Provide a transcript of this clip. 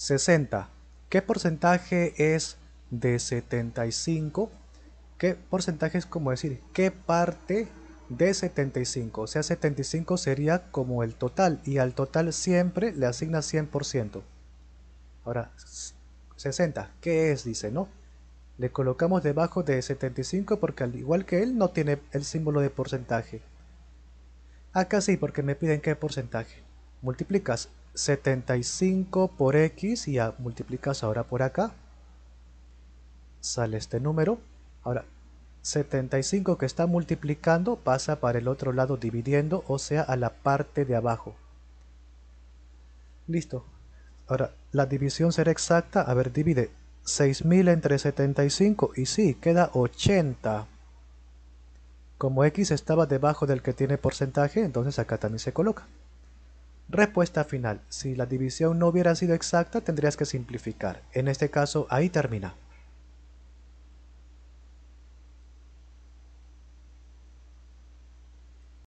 60. ¿Qué porcentaje es de 75? ¿Qué porcentaje es como decir qué parte de 75? O sea, 75 sería como el total y al total siempre le asigna 100%. Ahora, 60, ¿qué es? Dice, ¿no? Le colocamos debajo de 75 porque al igual que él no tiene el símbolo de porcentaje. Ah, acá sí, porque me piden qué porcentaje. Multiplicas 75 por x y ya multiplicas ahora por acá. Sale este número. Ahora, 75 que está multiplicando pasa para el otro lado dividiendo, o sea, a la parte de abajo. Listo. Ahora, la división será exacta. A ver, divide 6000 entre 75 y sí, queda 80. Como x estaba debajo del que tiene porcentaje, entonces acá también se coloca. Respuesta final. Si la división no hubiera sido exacta, tendrías que simplificar. En este caso, ahí termina.